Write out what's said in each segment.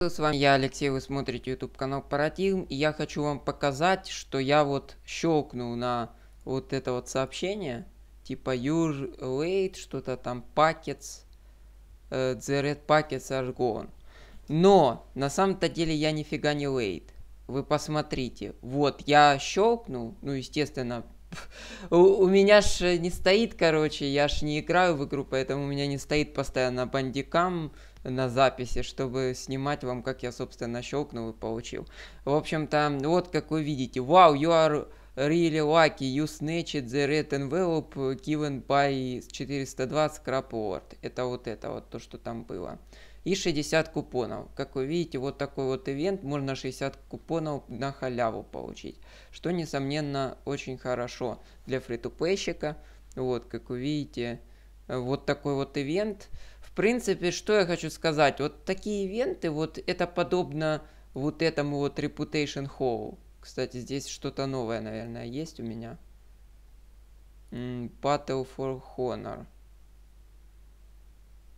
С вами я, Алексей, вы смотрите YouTube канал "Паратим", и я хочу вам показать, что я вот щелкнул на вот это вот сообщение, типа your late, что-то там packets, uh, the red packets are gone. Но на самом-то деле я нифига не late. Вы посмотрите, вот я щелкнул, ну естественно у, у меня ж э, не стоит, короче, я ж не играю в игру, поэтому у меня не стоит постоянно бандикам на записи, чтобы снимать вам, как я, собственно, щелкнул и получил. В общем-то, вот как вы видите. Wow, you are really lucky. You snatched the red envelope given by 420 crap award. Это вот это вот то, что там было и 60 купонов. Как вы видите, вот такой вот ивент, можно 60 купонов на халяву получить, что несомненно очень хорошо для фритупейщика. Вот, как вы видите, вот такой вот ивент. В принципе, что я хочу сказать, вот такие ивенты, вот это подобно вот этому вот Reputation Hall. Кстати, здесь что-то новое, наверное, есть у меня. Battle for Honor.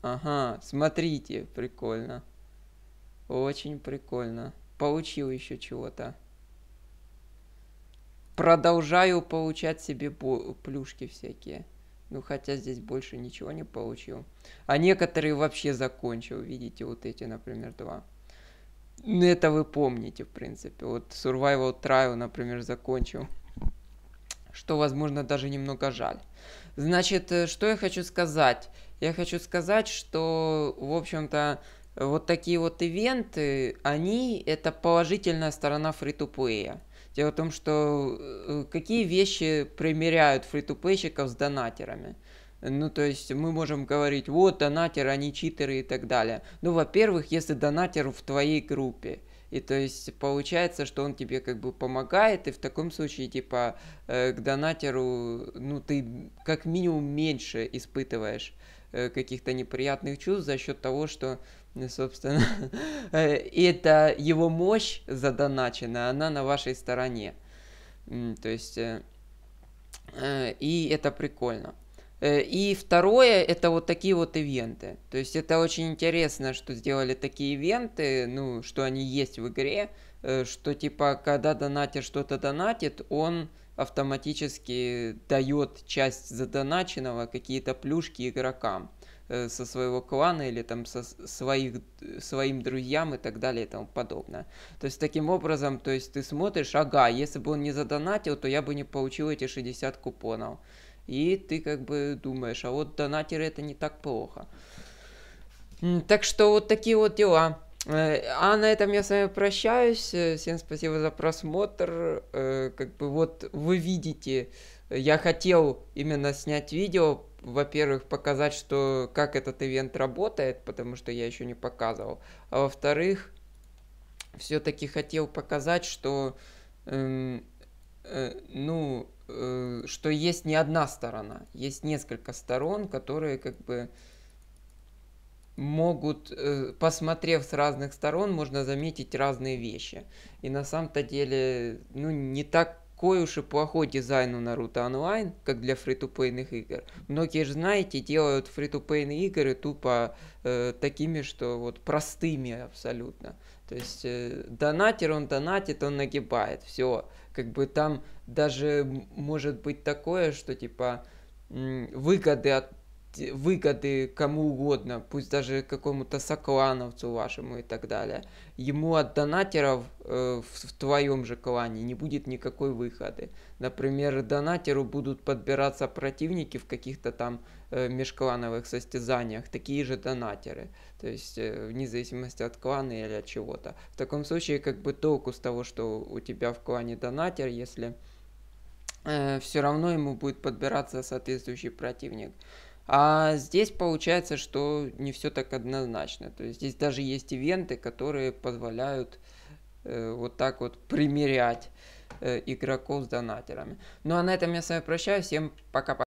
Ага, смотрите, прикольно. Очень прикольно. Получил еще чего-то. Продолжаю получать себе плюшки всякие. Ну, хотя здесь больше ничего не получил. А некоторые вообще закончил. Видите, вот эти, например, два. Ну, это вы помните, в принципе. Вот Survival Trial, например, закончил что, возможно, даже немного жаль. Значит, э, что я хочу сказать? Я хочу сказать, что, в общем-то, вот такие вот ивенты, они – это положительная сторона фри ту Дело в том, что э, какие вещи примеряют фри ту с донатерами? Ну, то есть мы можем говорить, вот донатеры, они читеры и так далее. Ну, во-первых, если донатер в твоей группе – и то есть получается, что он тебе как бы помогает, и в таком случае, типа, э, к донатеру, ну, ты как минимум меньше испытываешь э, каких-то неприятных чувств за счет того, что, ну, собственно, э, это его мощь задоначена, она на вашей стороне. То есть, и это прикольно. Э, и второе, это вот такие вот ивенты. То есть это очень интересно, что сделали такие ивенты, ну, что они есть в игре, э, что типа, когда донатер что-то донатит, он автоматически дает часть задоначенного какие-то плюшки игрокам э, со своего клана или там со своих, своим друзьям и так далее и тому подобное. То есть таким образом, то есть ты смотришь, ага, если бы он не задонатил, то я бы не получил эти 60 купонов и ты как бы думаешь, а вот донатеры это не так плохо. Так что вот такие вот дела. Э, а на этом я с вами прощаюсь. Э, всем спасибо за просмотр. Э, как бы вот вы видите, я хотел именно снять видео, во-первых, показать, что как этот ивент работает, потому что я еще не показывал. А во-вторых, все-таки хотел показать, что, эм, э, ну, что есть не одна сторона, есть несколько сторон, которые как бы могут, э, посмотрев с разных сторон, можно заметить разные вещи. И на самом-то деле, ну, не такой уж и плохой дизайн у Наруто Онлайн, как для фри-тупейных игр. Многие же, знаете, делают фри-тупейные игры тупо э, такими, что вот простыми абсолютно. То есть э, донатер, он донатит, он нагибает, все. Как бы там даже может быть такое, что типа выгоды от выгоды кому угодно, пусть даже какому-то соклановцу вашему и так далее. Ему от донатеров э, в, в твоем же клане не будет никакой выходы. Например, донатеру будут подбираться противники в каких-то там э, межклановых состязаниях, такие же донатеры. То есть, э, вне зависимости от клана или от чего-то. В таком случае, как бы толку с того, что у тебя в клане донатер, если э, все равно ему будет подбираться соответствующий противник. А здесь получается, что не все так однозначно. То есть здесь даже есть ивенты, которые позволяют э, вот так вот примерять э, игроков с донатерами. Ну а на этом я с вами прощаюсь. Всем пока-пока.